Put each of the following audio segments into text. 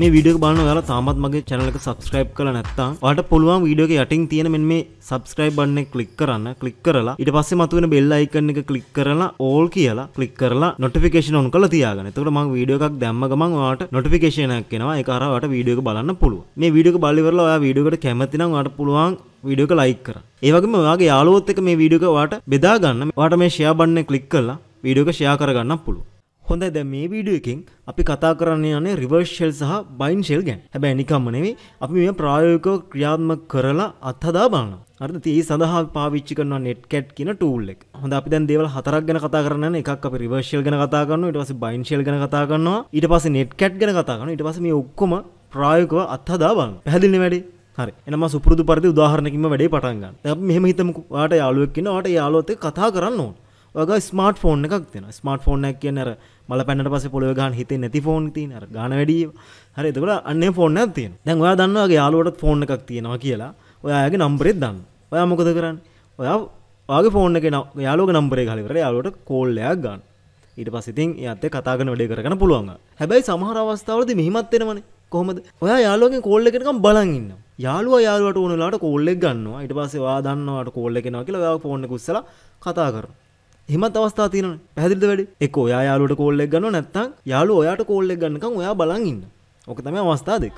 මේ විඩියෝ බලන්න ඔයාලා තාමත් මගේ channel එක subscribe කරලා නැත්නම් ඔයාලට පුළුවන් වීඩියෝ එක යටින් තියෙන මෙන්න මේ subscribe button එක click කරන්න click කරලා ඊට පස්සේ මතුවෙන bell icon එක click කරලා all කියලා click කරලා notification on කරලා තියාගන්න. එතකොට මම වීඩියෝ එකක් දැම්ම ගමන් ඔයාලට notification එකක් එනවා ඒක හරහා ඔයාලට වීඩියෝ එක බලන්න පුළුවන්. මේ වීඩියෝ එක බලලා ඉවරලා ඔයා වීඩියෝ එකට කැමති නම් ඔයාලට පුළුවන් වීඩියෝ එක ලයික් කරන්න. ඒ වගේම ඔයාගේ යාළුවොත් එක්ක මේ වීඩියෝ එක ඔයාට බෙදා ගන්න. ඔයාට මේ ෂෙයා බටන් එක ක්ලික් කරලා වීඩියෝ එක ෂෙයා කරගන්න පුළුවන්. හොඳ දැ මේ වීඩිය එකෙන් අපි කතා කරන්න යනේ රිවර්ෂෙල් සහ බයින් ශෙල් ගැන් හැබැ නිකම්මනෙවේ අපි මේ ප්‍රායෝකෝ ක්‍රියාත්ම කරලා අත්හදා බාන අර්ද ඒ සඳහා පාවිච්චි කරන නෙට්කට් කියන ටූල්ලෙක් හොඳ අපි දැන් දේවල් හතරක් ගැන කතා කරන්න එකක් අප රිවර්ෂල් ගැන කතා කරන්න ඉට පස බයින්ශල් ගැන කතා කරන්නවා ඊට පස නෙට්කට් ගැන කතා කරන ඉට පස මේ ඔක්කොම ප්‍රායෝකව අත්හදා බන්න පැදිලි වැඩේ හරි එනම සුපුරදු පරිදි උදාහරණකින්ම වැඩේ පටන්ගන්න මෙහම හිතමවාට යාලුවක්කින්න ට යාලෝතය කතා කරන්න ඕන ඔග ස්මර්ට ෆෝන් එකක් තින ස්මර්ට ෆෝන් එකක් කියන අර මල පැනට පස පොළොව ගහන් හිතේ නැති ෆෝන් තියන අර ගාන වැඩිය හරි එතකොට අන්න ෆෝන් එකක් තියෙන දැන් ඔයා දන්නවාගේ යාළුවට ෆෝන් එකක් තියෙනවා කියලා ඔයාගේ නම්බරෙත් දන්න ඔයා මොකද කරන්න ඔයා වගේ ෆෝන් එක යාලෝක නම්බරේ හලිවර යාලුවට කෝල්ලයක් ගන්න ඊට පසිතින් ඇත කතාගන වැඩේ කරන පුළුවන් හැබැයි සමහර අවස්ථාවලද මෙහිමත්වෙනවන කොහොමද ඔයා යාලෝගෙන් කෝල්ල එකකම් බලන්න යාලුව යාලුවට ඕනලාට කෝල්ලෙක් ගන්නවා ඉට පස්සේ වා දන්නවාට කෝල්ල එකෙනවා කියලා ඔයා ෆෝන්න කුස්සල කතා කරන හෙමත් අවස්ථා තියෙනන පැදිරිද වැඩ එක ඔයා යාලුට කෝල්ලෙක් ගන්න නැත්තං යාලු ඔයාට කෝල්ලෙක් ගන්නකම් ඔයා බලන් ඉන්න ඕක තමයි අවස්ථා දෙක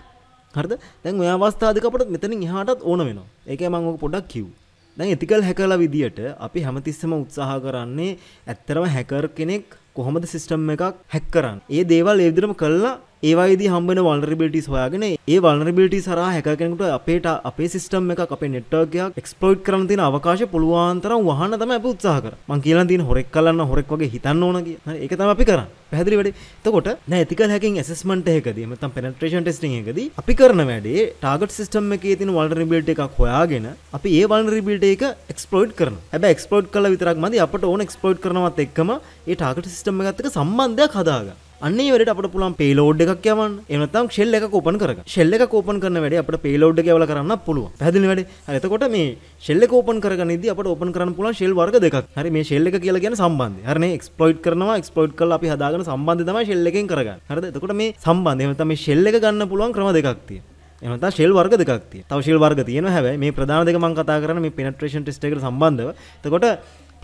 හරිද දැන් ඔය අවස්ථා දෙක අපට මෙතනින් එහාටත් ඕන වෙනවා ඒකයි මම ඔක පොඩ්ඩක් කිව්වේ දැන් එතිකල් හැකලා විදියට අපි හැමතිස්සම උත්සාහ කරන්නේ ඇත්තරම හැකර් කෙනෙක් කොහොමද සිිස්ටම් එකක් හැක් කරන්න ඒ දේවල් ඒදිරම කල්ලා ඒවයිද හම්බෙන වල්රබිටි සොයාගෙන ඒ වල්රබිටි සරහ හැකෙනකට අපේට අපේ සිිටම් එක අප නෙට්ටර්ගයක් එක්ස්පලෝට් කරතින අවකාශ පුළුවන්තරම් වහන්න තම අප උත්සාහර මං කියලා තින් හොරෙක් කලන්න හොරෙක් වගේ හිතන්න ඕනගේ එක තම අපි කරන්න පැදිරි වැඩ තකොට නැතික හැකින් ඇසස්මට එකකදීම තම් පෙනට්‍රේෂන් ටෙස්ට එකදී අපි කරන වැඩේ ටාගට සිස්ටම් එක තින වල්ඩ රිබිල්ට එකක් හොයාගෙන අපි ඒ වල් රිබිල්ට එක එක්ස්පලෝඩ් කරන හැබ එක්ස්පලෝඩ් කල විතරක් මද අපට ඕන එක්ස්පලෝඩ් කරනවත් එක්ම ඒ ටාගට සිිස්ටම ගත්තක සම්බන්ධයක් හදාගන්න අන්නේ වැඩට අපට පුළුවන් පේලෝඩ් එකක් යවන්න එහෙම නැත්නම් ෂෙල් එකක් ඕපන් කරගන්න ෂෙල් එකක් ඕපන් කරන වැඩේ අපිට පේලෝඩ් එක යවලා කරන්න පුළුවන් පැහැදිලි වැඩේ හරි එතකොට මේ ෂෙල් එක ඕපන් කරගන්නදී අපට ඕපන් කරන්න පුළුවන් ෂෙල් වර්ග දෙකක් හරි මේ ෂෙල් එක කියලා කියන්නේ සම්බන්ධය හරිනේ එක්ස්ප්ලොයිට් කරනවා එක්ස්ප්ලොයිට් කරලා අපි හදාගෙන සම්බන්ධය තමයි ෂෙල් එකෙන් කරගන්නේ හරිද එතකොට මේ සම්බන්ධය එහෙම නැත්නම් මේ ෂෙල් එක ගන්න පුළුවන් ක්‍රම දෙකක් තියෙනවා එහෙම නැත්නම් ෂෙල් වර්ග දෙකක් තියෙනවා තව ෂෙල් වර්ග තියෙනවා හැබැයි මේ ප්‍රධාන දෙක මම කතා කරන්නේ මේ penetration test එකට සම්බන්ධව එතකොට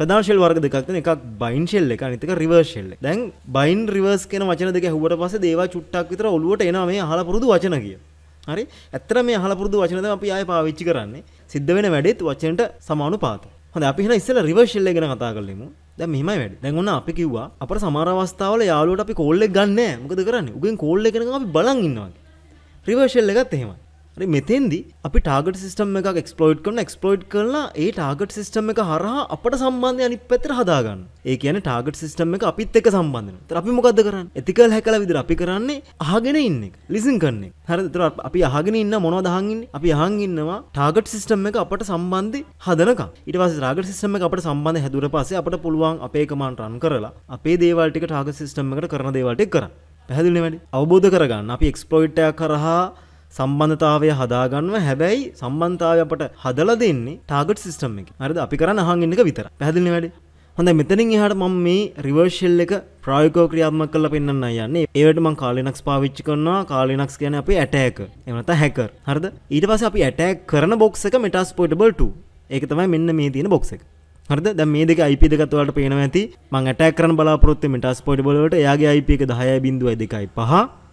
ප්‍රදාශෙල් වර්ග දෙකක් එකක් බයින්ශෙල් එක අනිතක රිවර්ශෙල්ල දැන් බයින් රිවර්ස් කෙන වචන දෙක හුවට පස දේවා චුට්ටක් විතර ඔලුවට එන මේ හලා පුරුදු වචන කිය හරි ඇත්තර මේ හලා පුරුදු වචනද අපි ආය පාවිච්චි කරන්නේ සිද්ධ වෙන වැඩෙත් වචනට සමානු පාත හොඳ අපි හෙන ඉස්සෙල්ලා රිවර්ශෙල්ල ගැන කතා කරලෙමු දැන් මෙහෙමයි වැඩි. දැන් ඔන්න අපි කිව්වා අපර සමහර අවස්ථාවල යාළුවට අපි කෝල් එක ගන්නෑ. මොකද කරන්නේ? උගෙන් කෝල් එකනකම් අපි බලන් ඉන්නවා. රිවර්ශෙල් එකත් එහෙමයි. මෙතෙන්දි අපි ටාගට සිස්ටම් එක එක්ස්පලෝයිඩ් කරන එක්ස්පලෝයිඩ් කරලා ඒ ටාගට සිස්ටම් එක හරහා අපට සම්බන්ධය අනි පැතර හදාගන්න ඒ කියන ටාගට සිස්ටම් එක අපිත් එක සම්බන්ධන අපි මොකද කරන්න ඇතිකල් හැකල විදිර අපි කරන්නේ අහගෙන ඉන්න ලිසින් කරන්නේ හරතර අපි අහගෙන ඉන්න මොනව දහන්ගන්න අපි අහන් ඉන්නවා ටාගට සිස්ටම් එක අපට සම්බන්ධය හදනක ඉටවස් රාගට සිස්ටම එක අපට සම්බන්ධ හැදුර පසේ අපට පුළුවන් අපේ කමන් රන් කරලා අපේ දේවල්ටික ටාග සිස්ටම් එකට කරන දේවල්ටෙක් කරන්න පැහදිලි වැඩි අවබෝධ කරගන්න අපි එක්ස්පලෝයිට්ටය කරහා සම්බන්ධතාවය හදාගන්නව හැබැයි සම්බන්ධතාව අපට හදල දෙන්නේ ටාගට් සිස්ටම් එක අරද අපි කරන්න අහන්ගන්නක විතර පැදිලි වැඩ හොඳ මෙතනින් එහට මම මේ රිවර්ශල් එක ප්‍රායකෝ ක්‍රියාත්ම කල පෙන්න්න යන්නේ ඒවට මං කාලිනක්ස් පාවිච්චි කරන්නවා කාලිනක්ස් කියන අපි ඇටෑක එමත හැකර් හරද ඊට පස අපි ඇටෑක් කරන බොක්සක මටස් පොටබල්ට ඒක තමයි මෙන්න මේ තියෙන බොක්සක හරද දැන් මේ දෙක IP දෙකත් ඔයාලට පේනවා ඇති මම ඇටෑක් කරන්න බලාපොරොත්තු වෙන්නේ ටස් පොයින්ට් වලට එයාගේ IP එක 10.2 2.5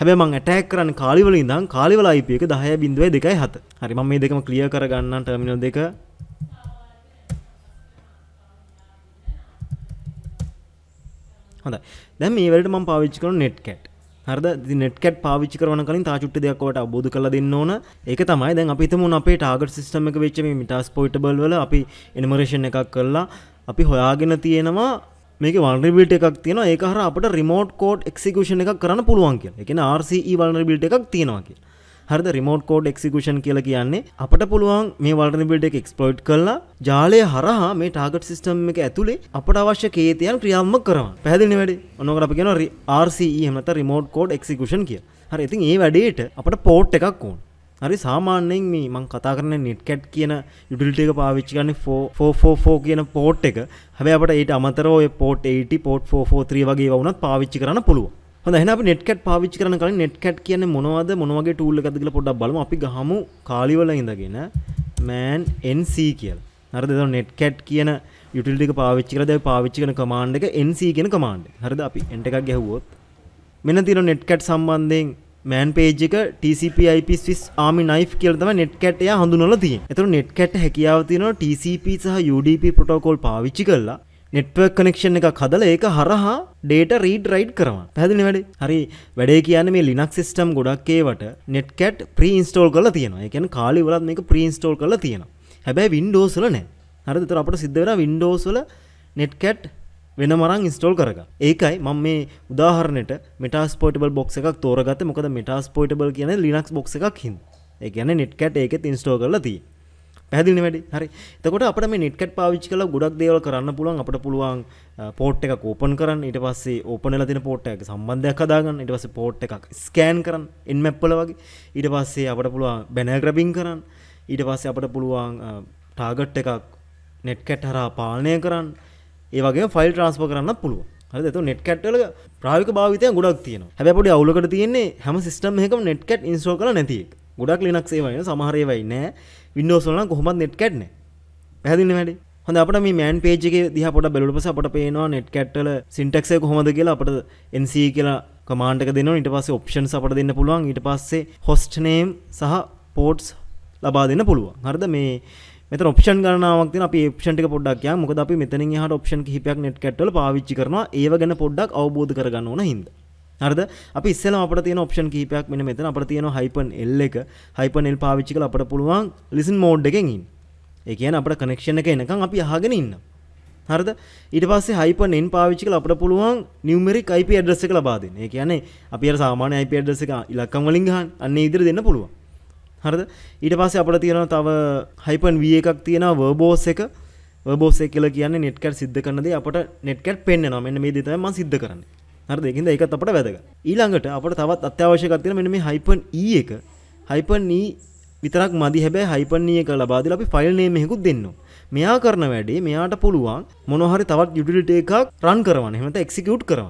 හැබැ මං ඇටෑක් කරන්න කාලිවල ඉඳම් කාලිවල අයිපක දහය බිඳුව දෙකයි හත හරිම මේ දෙකම කලිය කරගන්න ටර්මිනල් දෙක හොඳ දැ මේවලට ම පාවිච්චි කරන නෙට් කැට් හරද නෙට්කට පාවිච්චි කරන කලින් තාචුට්ට දෙයක්වට අබෝධ කල දෙන්න ඕන ඒක තමයි දැන් අපිතම අපේ ටාගට සිස්ටම එක වෙච්ච මිටස් පොයිටබල්වල අපි එනිමරේෂණ එකක් කරලා අපි හොයාගෙන තියෙනවා මේක වන්රිබිල්ට එකක් තියෙන ඒක හර අපට රිමෝට් කෝඩ් එක්සිකෂන එක කරන්න පුළුවන් කිය එකන RCE වල්නරිබිල්ට එකක් තියෙනවා කිය හරිද රිමෝට් කෝඩ් එක්සිකෂන් කියල කියන්නේ අපට පුළුවන් මේ වල්නරිබිල්ට එක එක්ස්පලෝයිට් කරලා ජාලය හරහා මේ ටාගට් සිිස්ටම් එක ඇතුළේ අපට අවශ්‍ය කේතයන් ක්‍රියාම්ම කරවා පැදිනි වැඩ ඔනොකර අප කියෙන RCE e හමත රිමෝට් කෝඩ් එක්සිකෂන් කිය හරි ඉතින් ඒ වැඩේට අපට පෝට් එකක් ඕන් හරි සාමාන්‍යයෙන් මේ මං කතා කරන නෙට්කැට් කියන යුඩිල්ට එක පාවිච්චි කරන්න ෆෝෆෝ කියන පෝට් එක හැබ අපට ඒට අමතර ඔය පෝට් 80 පෝට් 443 වගේ වුණත් පාවිච්චි කරන්න පුළුව හොඳ එහෙනම් අපි නෙට්කැට් පාවිච්චි කරන කලින් නෙට්කැට් කියන්නේ මොනවද මොන වගේ ටූල් එකක්ද කියලා පොඩ්ඩක් බලමු අපි ගහමු කාලිවල ඉඳගෙන man nc කියලා හරිද එතකොට නෙට්කැට් කියන යුටිලිටි එක පාවිච්චි කරලා දැන් පාවිච්චි කරන කමාන්ඩ් එක nc කියන කමාන්ඩ් එක හරිද අපි එන්ටර් එකක් ගැහුවොත් මෙන්න තියෙන නෙට්කැට් සම්බන්ධයෙන් මෑන් පේජ් එක TCPIP Swiss Army knife කියලා තමයි netcat එයා හඳුනලා තියෙන්නේ. ඒතර netcat හැකියාව තියෙනවා TCP සහ UDP protocol පාවිච්චි කරලා network connection එකක් හදලා ඒක හරහා data read write කරනවා. පැහැදිලි වැඩේ. හරි වැඩේ කියන්නේ මේ Linux system ගොඩක් ඒවට netcat pre-install කරලා තියෙනවා. ඒ කියන්නේ කාලේ ඉවරත් මේක pre-install කරලා තියෙනවා. හැබැයි Windows වල නැහැ. හරිද? ඒතර අපිට සිද්ධ වෙනවා Windows වල netcat වෙන මරං ඉස්ටෝල් කරග ඒකයි මං මේ උදාහරනට මටස් පොටබල් බොක්ස එකක් තෝරගත මොකද මටස් පොටබල් කියන ලිනක් බොක්ස එකක් හින් ඒ කියන නිට්කට් ඒක ඉන්ස්ටෝ කරලතිී පැදිලි වැඩි හරි තකොට අපට මේ නිට්කට් පාවිච්චි කලා ගොඩක් දේවල් කරන්න පුළුවන් අපට පුළුවන් පෝට් එක කෝපන් කරන්න ඉට පස්සේ ඕපනල තින පෝට් එක සම්බන්ධයක් හදාගන්න ඉට පස පෝට් එකක් ස්කෑන් කරන්න එන්මැප්පල වගේ ඊට පස්සේ අපට පුළුවන් බැනග්‍රබින් කරන්න ඊට පස්සේ අපට පුළුවන් ටාගට් එකක් නෙට්කැට් හරා පාලනය කරන්න ඒවගේ ෆයිල් ට්‍රන්ස්ප කරන්න පුළුව හරිතු නෙට්කට්ල ප්‍රාවික භාවිතය ගොඩක් තියන හැපොඩි අවුලකට තියන්නේ හැම සිස්ටම් එකක නෙට්කට ඉන්ස්ෝ කල නැති ගොඩක් ලිනක් ඒවය සමහරයවයි නෑ විඩෝසොලන කොහොමත් නෙට්කට්න පැදින්න වැඩි හොඳ අපට මේ මෑන් පේජගේ දිහපොට බැලුපස අපට පේනවා නෙට්කට්ල සිින්ටක්සය කොහොමද කියලා අපට එන්සි e කියලා කමාන්ටක දෙන ඉට පස්ස ඔප්ෂන් සපට දෙන්න පුළුවන් ඊට පස්සේ හොස්ට්නේම් සහ පෝට්ස් ලබා දෙන්න පුළුවන් හරද මේ මෙතන ඔප්ෂන් ගණනාවක් තියෙනවා අපි ඔප්ෂන් ටික පොඩ්ඩක් කියමු මොකද අපි මෙතනින් එහාට ඔප්ෂන් කිහිපයක් net cat වල පාවිච්චි කරනවා ඒව ගැන පොඩ්ඩක් අවබෝධ කරගන්න ඕන හින්දා හරිද අපි ඉස්සෙල්ලාම අපිට තියෙන ඔප්ෂන් කිහිපයක් මෙන්න මෙතන අපිට තියෙන hyphen l එක hyphen l පාවිච්චි කරලා අපිට පුළුවන් listen mode එකෙන් ඉන්න ඒ කියන්නේ අපිට connection එක එනකන් අපි අහගෙන ඉන්න හරිද ඊට පස්සේ hyphen n පාවිච්චි කරලා අපිට පුළුවන් numeric IP address එක ලබා දෙන්න ඒ කියන්නේ අපි අර සාමාන්‍ය IP address එක ඉලක්කම් වලින් ගහන්නේ අන්න ඒ විදිහට දෙන්න පුළුවන් හරද ඊට පස්සේ අපට තියෙන තව හයිපන් විය එකක් තියෙන වර්බෝස් එක බෝසේ කියල කියන්න නෙට්කට සිද්ධ කරනද අපට නෙට්කට පෙන්න්න නොමන්න මේ දෙතම සිද්ධ කරන්න හරද එකද එකත් අපට වැදක ඊළඟට අපට තවත් අත්‍යවශ්‍යකත්තින මෙන මේ හයිපන් ඒ e එක හයිපන් නී e විතරක් මදි හැබැ හයිපන්නේය e එක ලබාදල අපි ෆයිල්නේ මෙහෙකුත් දෙන්න. මෙයා කරන වැඩේ මෙයාට පුළුවන් මොනොහරි තවත් යුටිලිට එකක් රන් කරවන හමත එක්සිකියුට් කරව.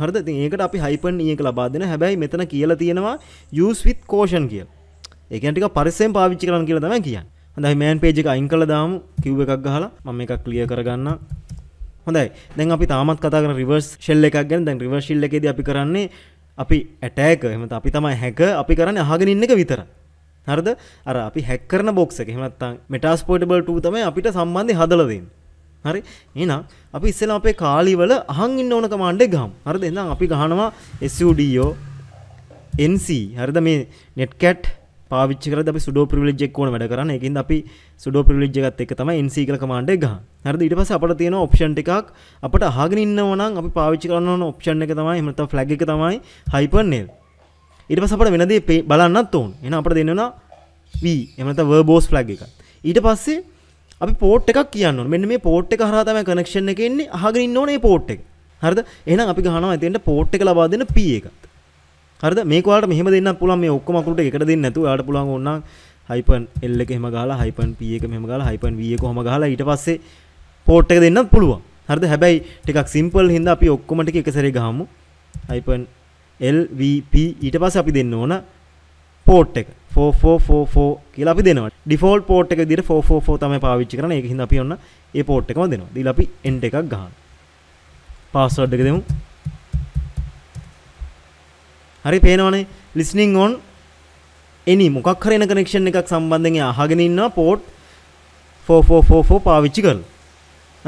හරද ඒකට අපි හයිපන් ඒක ලබාදෙන හැබැයි මෙතන කියලා තියෙනවා යස්විත් කෝෂන් කියලා ඒකටික පරිසෙන් පාවිච්චි කරන කියල තම කියන්න හඳයි මෑන් පේජ් එක අයින් කළ දාම කිව් එකක් ගහලා මම එකක් ලිය කරගන්න හොඳයි දැන් අපි තාමත් කතාර රිවර්ස් ෙල්ල එකක් ගැන දැන් රිවර්ශිල්ල එකෙද අපි කරන්නේ අපි ඇටෑක එමත අපි තමයි හැක අපි කරන්න අහගෙන ඉන්න එක විතර හරද අර අපි හැක්කරන බොක්ස එක හෙමත්තං මටස්පෝටබල් ටූ තම අපිට සම්බන්ධය හදලදන්න හරි එනම් අපි ඉස්සල අපේ කාලිවල අහන් ඉන්න ඕන කමාණ්ඩෙ ගම් හරද එන්නම් අපි ගහනවා SUDෝ NC හරිද මේ නෙට්කැට් පාවිච්ච කර අපි සුඩෝ පිවිලිජෙක් ඕන වැඩ කරන්න එකින් අපි සුඩෝ පිවිලිජ්ජගත් e එක තම එන්සී කල කමන්ඩ ගහ හරද ඉට පස අපට තියෙන ඔප්ෂන් එකක් අපට හගෙනන්නවන අපි පාවිච්චි කරන්න ඔප්ෂන් එක තමයි හමත ෆ්ලැග් එක තමයි හයිපර්නෙල් ඉට පස අපට වෙනදේ පේ බලන්නත් ඕන් එන අපට දෙන්නවා වී එමත වර්බෝස් ෆ්ලැග් එක ඊට පස්සේ අපි පෝට් එකක් කියන්න මෙන්න මේ පෝට් එක හරතම කනක්ෂණ එකෙන්නේ හගෙනන්න ඕනේ පෝට් එක හරද එනම් අපි ගහනවා ඇතින්ට පෝට් එක ලබාදෙන පිය එකත් හරද මේකවාට මෙහම දෙන්න පුළන් මේ ඔක්කොමකුට එකට දෙන්න නැතු අට පුළන් ඔන්න හයිපන් එල්ල එකෙම ගලා හයිපන් පියක මෙම ගලා හයිපන් විය කොම ගලා ඊට පස්සේ පෝට්ටක දෙන්නත් පුළුවන් හරද හැබැයි ටිකක් සිම්පල් හිද අපි ඔක්කොමට එකසරේ ගහමු හයිපන් එල්VP ඊට පස්ස අපි දෙන්න ඕන පෝට් එක 4444 කියලා අපි දෙනවා ඩිෆෝල්ට් පෝට් එක විදිහට 444 තමයි පාවිච්චි කරන්නේ ඒක හින්දා අපි ඔන්න ඒ පෝට් එකම දෙනවා. දීලා අපි end එකක් ගහනවා. පාස්වර්ඩ් එක දෙමු. හරි පේනවනේ ලිස්නිං ඕන් එනි මොකක් හරි එන කනෙක්ෂන් එකක් සම්බන්ධයෙන් අහගෙන ඉන්නවා පෝට් 4444 පාවිච්චි කරලා.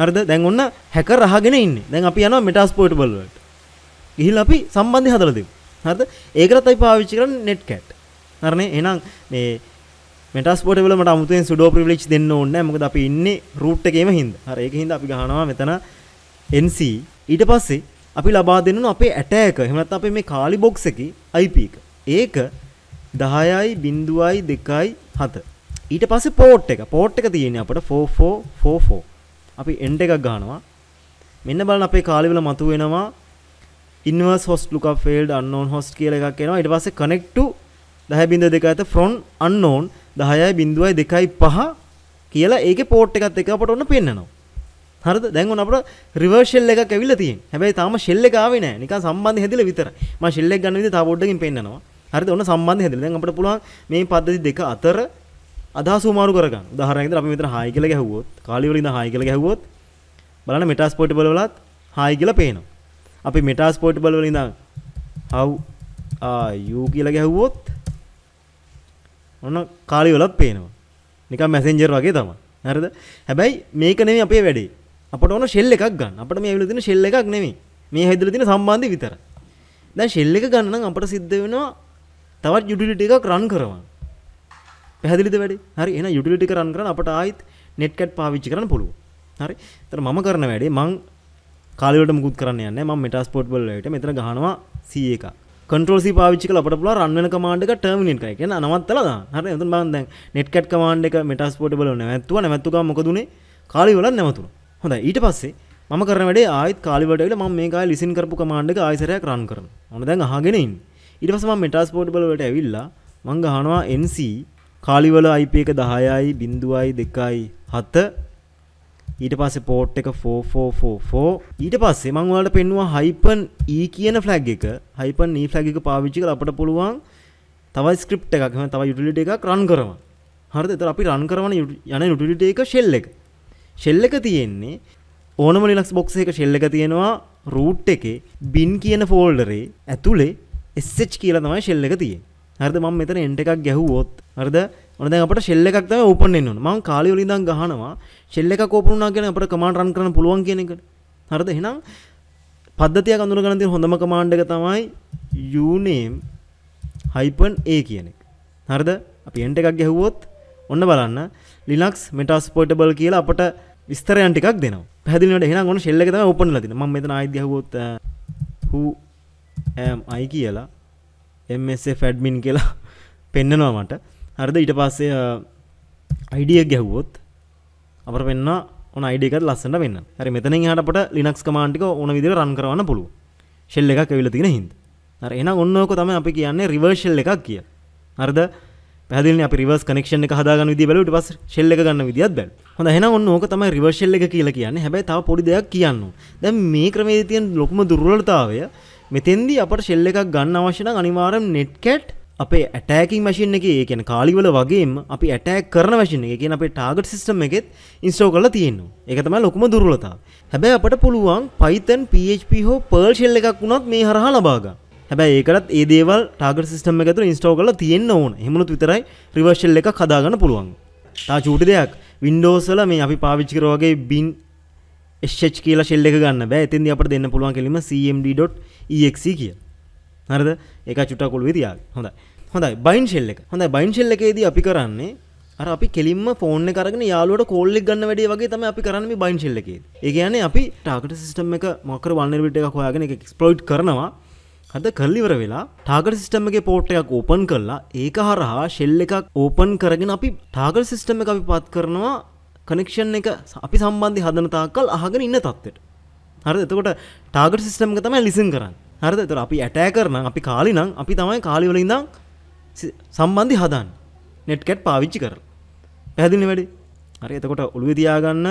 හරිද? දැන් ඔන්න හැකර් අහගෙන ඉන්නේ. දැන් අපි යනවා මෙටාස්පෝර්ටබල් වලට. ගිහිල්ලා අපි සම්බන්ධය හදලා දෙමු. හරිද? ඒකටත් අපි පාවිච්චි කරන්නේ netcat. හරිනේ? එහෙනම් මේ මෙටාස්පෝර්ටබල් මට අමුතුවෙන් sudo privilege දෙන්න ඕනේ නැහැ. මොකද අපි ඉන්නේ root එකේම හින්දා. හරි. ඒක හින්දා අපි ගහනවා මෙතන nc ඊට පස්සේ අපි ලබා දෙන්නු අපේ ඇටෑක හෙමත් අපේ මේ කාලි බොක්ස එක අයිපක ඒක දහයයි බින්දුවයි දෙකයි හත ඊට පස්ස පෝට් එක පෝට් එක තියෙන අපට ෆෝෆෝෆෝෆෝ අපි එන්ඩ එකක් ගානවා මෙන්න බලන අපේ කාලිවල මතු වෙනවා ඉන්වර්ස් හොස්ට ලුක ෆෙල්ඩ් අන්නෝන් හොස්ට කියල එකක් එනවා ඉට පස කනෙක්ටු දහ බිඳ දෙක ඇත ෆ්‍රොන් අන්නෝන් දහයයි බිඳුවයි දෙකයි පහ කියලා ඒක පෝට් එකත් එක අපට ඔන්න පෙන්න්නනවා හරද දැන්වන අපට රිවර්ෂල් එක ඇවිල තිය හැබයි තම ශෙල්ල කාවන නික සම්බන්ධ හැදිල විතර ම ශෙල්ලෙක් ගන්නවිද තාබොඩ්ඩකින් පෙන්න්නවා හරි ඔන්න සම්බන්ධ හැදිල දැන් අපට පුළුවන් මේ පද්ධති දෙක අතර අදහස් උමාරු කරගන්න උදාහරණයක් අපි මෙතන හායි කියලා ගැහුවොත් කාලි වලින් හායි කියලා ගැහුවොත් බලන්න මෙටාස් පෝටබල් වලත් හායි කියලා පේනවා අපි මෙටාස් පෝටබල් වලින් ඉඳන් how are you කියලා ගැහුවොත් ඔන්න කාලි වලත් පේනවා නිකන් මැසෙන්ජර් වගේ තමයි හරිද හැබැයි මේක නෙමෙයි අපේ වැඩේ අපට ඕන ෙල් එකක් ගන්න අපට මේ විලතින ෙල්ල එකක් නෙමේ මේ හැදල තින සම්බන්ධය විතර දැ ෙල්ල එක ගන්න අපට සිද්ධ වෙනවා තවත් යුටිලිට එකක් රන් කරවා පැහදිලිත වැඩි හරි එන යුටිලිටි කරන් කරන අපට ආයිත් නෙට්කට් පාවිච්චි කරන පුළුව හරි තර මම කරන වැඩේ මං කාලට මුකුත් කරන්න න්න ම මටස්පෝට් බල්ලට මෙතර ගහනවා සිය එක කන්ට්‍රෝසි පාවිච්චි කල අපට පුල රන්න කමාන්ඩ එක ටර්මිනිට එක කියන නවත්තල හර ඇතු බන්දැන් නෙට්කට් කමාන්ඩ එක මටස්පෝට් බල නැත්තුව නැත්තුක මොකදුණේ කාලිවල නැවතුවා හොඳ ඊට පස්සේ මම කරනට ආයත් කාලිවටල ම මේකා ලිසින් කරපු කමාන්්ඩක ආයිසරයක් රන් කරන ඕන දැන් හගෙනයින් ඉටසම මෙටස් පෝඩ් බලට ඇවිල්ලා මංග හනවා NC කාලිවල අයිප එක දහයයි බින්දුවයි දෙකයි හත්ත ඊට පස්සේ පෝට් එක 4444 ඊට පස්සේ මං ඔයාලට පෙන්නවා හයිපන් E කියන ෆ්ලැග් එක හයිපන් E ෆ්ලැග් එක පාවිච්චි කරලා අපිට පුළුවන් තව ස්ක්‍රිප්ට් එකක් එහෙනම් තව යුටිලිටි එකක් රන් කරනවා හරිද එතකොට අපි රන් කරන යන යුටිලිටි එක shell එක ශෙල්ලක තියෙන්නේ ඕනම ලිනක්ස් බොක්ස එක ශෙල්ලක තියෙනවා රූට් එකේ බින් කියන ෆෝල්ඩරේ ඇතුළේ එස්සච් කියලා තමයි ශෙල්ල එක තිය හරද මං මෙතන එන්ට එකක් ගැහුවොත් හරද ඔනද අපට ශෙල්ල එකක් තම උපන්නෙන්න්න මං කාලිවලින්දන් ගහනවා ශෙල්ල එක කෝපුුණා කියෙන අපට කමාන් රන් කරන පුළුවන් කියන එකට හරද එහෙනම් පද්ධතිය අඳුර ගනති හොඳම කමාන්්ඩක තමයි යනේම් හයිපන් ඒ කියන එක හරද අපි එන්ට එකක් ගැහුවොත් ඔන්න බලන්න ලිනක්ස් මටස් පොටබල් කියලා අපට විස්තරයන් ටිකක් දෙන පැදිලට හෙන ගොන ෙල්ල තම උපන ලතින ම මෙතන අයිදහකොත් අයි කියලා එසේ ෆැඩ්මින් කියලා පෙන්නනවා මට හරිද ඊට පස්සේ අයිඩියක් ගැහුවොත් අප පෙන්න්න ඕන අයිඩකත් ලස්සට වෙන්න හරි මෙතන හටට ලිනක්ස් කමාන්ටික ඕන විදිර රන් කරන්න පුළුව ශෙල්ල එකක් ඇවිල තින හින්ද එන ඔන්නෝක තම අපි කියන්නේ රිවර්ශල් එකක් කිය හරිද පැදිල අප රිවස් කනෙක්ෂණ හදාගන්න විදි බලට පස් ෙල්ල ගන්න විදිත් බැල් හොඳ හෙන ඔන්න ඕක තමයි රිවර්ශල්ල එක කියලා කියන්න හැබයි තාව පොඩි දෙයක් කියන්න දැ මේ ක්‍රමේ තියන් ලොක්ම දුර්වලතාවය මෙතෙන්දී අපට ශෙල්ල එකක් ගන්න අවශ්‍යන අනිවාරම් නෙට්කට් අපේ ඇටෑකින් මශින් එක ඒ කියන කාලිවල වගේම අපි ඇටෑක් කරන වශන එක කියන අපේ ටාගට සිස්ටම් එකෙත් ඉන්ස්ටෝ කල තියෙන්නවා එක තමයි ලොකුම දුර්ලතාව හැබැ අපට පුළුවන් පයිතන් PHP හෝ පර්ල් ශෙල්ල එකක් වුණත් මේ හරහා ලබාගන්න හැබැ ඒකත් ඒ දේවල් ටාග සිස්ටම එකතු ඉස්ටෝ කල තියෙන්න්න ඕන හෙමුණු විතරයි රිවර්ශල් එක කදාගන්න පුළුවන් තා චූටි දෙයක් වින්ඩෝසල මේ අපි පාවිච්චිකරෝගේ බින් එශ්ච් කියල ෙල්ල ගන්න බෑ ඇතින්ද අපට දෙන්න පුළුවන් කෙලීම cmd.exe කිය හරද එක චුටකොල් විදියා හොඳ හොඳයි බයින් ෙල්ල එක හොඳ බයින් ෙල්ල එකේද අපි කරන්නේ අර අපි කෙලින්ම ෆෝන් කරන යාලුවට කෝල්ලෙක් ගන්න වැඩේ වගේ තම අපි කරන්න බයින් ෙල්ලකේ ඒ කියන්නේ අපි ටාකට සිිටම එක මොකර වන්න විට එකක් හොයාගෙන එක ක්ස්පලෝයි් කරනවා හද කරලිවර වෙලා ටාගට සිිටමගේ පෝට්ටයක් ඕපන් කරලා ඒක හරහා ශෙල්ල එකක් ඕපන් කරගෙන අපි ටාගල් සිිස්ටම එක අපි පත් කරනවා කනෙක්ෂන් එක අපි සම්බන්ධි හදනතාකල් අහගෙන ඉන්න තත්වට හරද එතකොට ටාගට සිිස්ටම එක තමයි ලිසින් කරන්න හරද තර අපි ඇටෑ කරන අපි කාලි නම් අපි තමයි කාලිවලින්දං සම්බන්ධි හදන් නෙට්කැට් පාවිච්චි කර පැදිනි වැඩි හරි එතකොට ඔළුවිදයාගන්න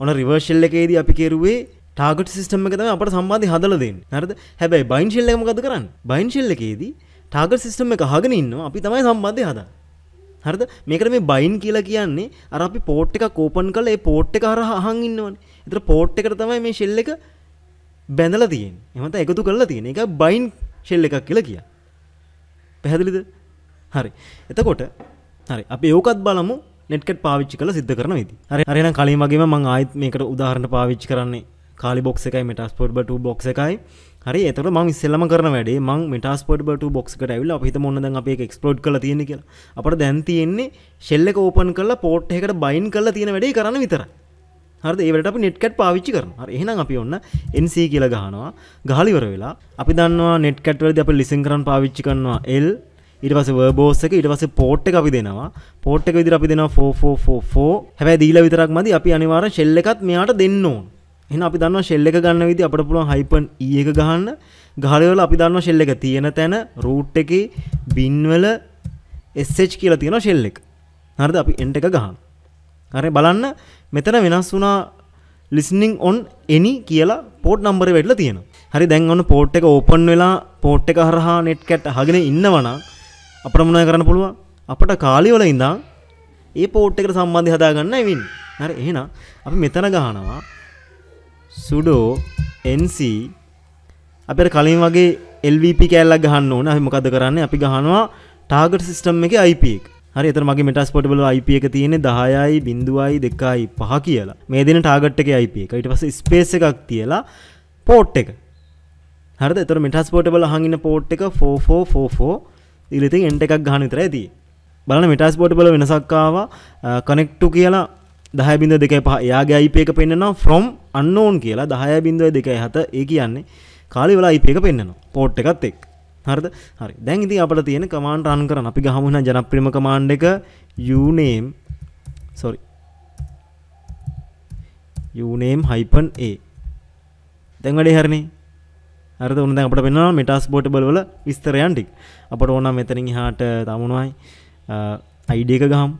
ඕන රිවර්ශල්ල එකේදී අපි කෙරුවේ ටාගට සිිටම තම අපට සම්බාධි හදලදෙන් නරද හැබැයි බයින්ශෙල්ලම ගත කරන්න බයින්ශෙල්ලකේදී ටාගට සිිටම එක හගෙන ඉන්න අපි තමයි සම්බන්ධය හද හරද මේකට මේ බයින් කියලා කියන්නේ අර අපි පෝට් එක කෝපන් කල ඒ පෝට් එක හර හන් ඉන්නවන එතර පෝට් එකට තමයි මේ ශෙල්ල එක බැඳල තියෙන් එමත එකතු කරලා තියෙන එක බයින් ශෙල්ල එකක් කියලා කිය පැහැදිලිද හරි එතකොට හරි අපි ඒෝකත් බලමු නෙට්කට පාවිච්චි කල සිද්ධ කරන විදි හරි හරින කලින්මගේම මං ආයත් මේකට උදාහරණ පාවිච්චි කරන්නේ කාලි බොක්ස එකයි මටස්පොට් බට බොක් එකයි හරි එතට ම ස්සල්ලම කරන වැඩේ මං මටස්පොට් බට බොක්කට ඇවිල අපිත මොන්න අපේ එක්ස්පලෝඩ් කල තියෙන කියලා අපට දැන් තියෙන්නේ ශෙල්ලක ඕපන් කරලා පෝට් එකට බයින් කල්ලා තියෙන වැඩේ කරන්න විතර හරද ඒවට අපි නෙට්කට් පාවිච්චි කරන එහෙනම් අපි ඔන්න එන්C කියලා ගහනවා ගහලිවර වෙලා අපි දන්නවා නෙට්කට්වලද අප ලිසින් කරන් පාවිච්චි කරනවා එල් ඉටවස වර්බෝස් එක ඉටවස පෝට් එක අපි දෙනවා පෝට් එක විදිර අපි දෙනවා 4444 හැබැ දීලා විතරක් මදි අපි අනිවාර ශෙල්ල එකත් මෙයාට දෙන්න ඕන එන අපි දන්න ශෙල්ල එක ගන්න විදි අපට පුළුවන් හයිපන් ඒක e ගහන්න ගහලවල අපි දන්න ශෙල්ල එක තියෙන තැන රූට් එක බින්වල එස්සෙච් කියලා තියෙන ශෙල්ල එක හරිද අපි එන්ට එක ගහන්න හරි බලන්න මෙතන වෙනස් වුණා ලිස්නිං ඔන් එනි කියලා පෝට් නම්බර වෙඩලා තියෙන හරි දැන් ඔන්න පෝට් එක ඕපන් වෙලා පෝට් එක හරහා නෙට් කැට් අහගෙන ඉන්නවනම් අපට මොනව කරන්න පුළුවන් අපට කාලිවල ඉඳන් ඒ පෝට් එකට සම්බන්ධය හදාගන්න ඇවින් හරි එහෙනම් අපි මෙතන ගහනවා සුඩෝ NC අපට කලින් වගේ LVP කෑල්ලක් ගහන්න ඕන අපි මොකද කරන්නේ අපි ගහනවා ටාගට් සිස්ටම් එකේ IP එක. හරි එතන මගේ මෙටස්පොටබල් IP එක තියෙන්නේ 10යි 0යි 2යි 5 කියලා. මේ දෙන ටාගට් එකේ IP එක. ඊට පස්සේ ස්පේස් එකක් තියලා පෝට් එක. හරිද? එතන මෙටස්පොටබල් අහන් ඉන්න පෝට් එක 4444 ඉතින් එන්ට එකක් ගහන විතරයි තියෙන්නේ. බලන්න මෙටස්පොටබල් වෙනසක් ආවා කනෙක්ට් ටු කියලා දහයබිඳ දෙකයි පහ එයාගේ අයිපේක පෙන්න්නවා ෆ්‍රොම් අන්නෝන් කියලා දහයබිඳුව දෙකයි හත ඒ කියන්නේ කාලි වෙලා අයිපේක පෙන්න්නවා පෝට් එකත් එක් හරිද හරි දැන් ඉතින් අපට තියෙන කමාන්ඩ් රන් කරන්න අපි ගහමු නම් ජනප්‍රියම කමාන්ඩ් එක uname sorry uname hyphen a දැන් වැඩේ හරිනේ හරිද උන් දැන් අපිට පෙන්වනවා මෙටාස් පෝටබල් වල විස්තරයන් ටික අපට ඕන නම් මෙතනින් එහාට තමුණුවයි ID එක ගහමු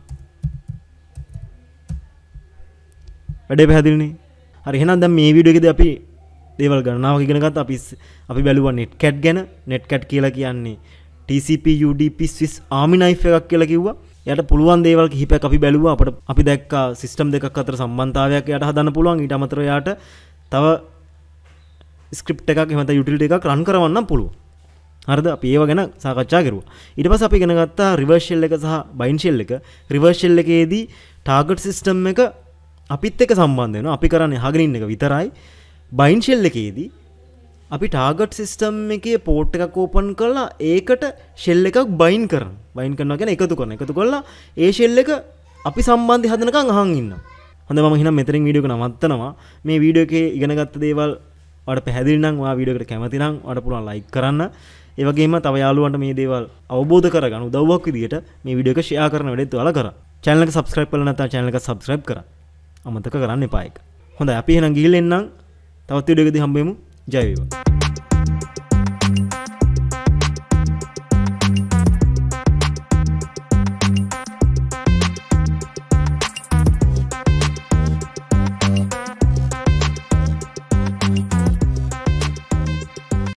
වැඩේ පැදිලනේ හරිහෙන දැ මේ විඩුවකද අපි දේවල් ගන්නාව ගෙනගත් අපි අපි බැලුව නෙට් කැට් ගැන නෙට් කැට් කියලා කියන්නේ TCPUDP ස්විස් ආමිනයි් එකක් කියලා කිව්වා යට පුළුවන් දේවල් හිප අපි බැලුව අපට අපි දැක් සිස්ටම් දෙක් අතර සම්බන්ධාවයක් යට හදන්න පුළුවන් ඊට අමතරයාට තව ස්ක්‍රප් එකක් එමත යුටිල්ට එකක් රන් කරවන්න පුළුව හරද අප ඒව ගැන සාකච්ඡා කරුව ඉට පස අපි ගෙනගත්තා රිවර්ශල් එක සහ බයින්ශෙල් එක රිවර්ශල් එකේදී ටාගට් සිිස්ටම් එක අපිත් එක සම්බන්ධයන අපි කරන්න හගරින්න එක විතරයි බයින්ශෙල් එකේදී අපි ටාගට් සිිස්ටම් එක පෝට් එකක් ඕපන් කරලා ඒකට ශෙල් එකක් බයින් කරන බයින් කරන ගැන එකතු කරන එකතු කොල්ලා ඒ ශෙල් එක අපි සම්බන්ධය හදනක අහන් ඉන්න හොඳ ම හිනම් මෙතරින් වීඩියක නවත්තනවා මේ වීඩියෝ එක ඉගෙනගත්ත දේවල් අට පැදිරිනම්වා වීඩියකට කැමතිනම් අට පුළුවන් ලයි කරන්න ඒවගේම තව යාලුවන්ට මේ දේවල් අවබෝධ කරගන්න දව්වක් විදිට මේ විඩියක ෂයා කරන වැඩත් වල කර චැනලක සබස්ක්‍රප් කලනත චැනලක සබස්ක්‍රප් කරන්න අමතක කරන්න පායක හොඳ අපි හෙන ගිල්ලෙන්න්නම් තවත් ඉඩගෙදි හම්බෙමු ජයවවා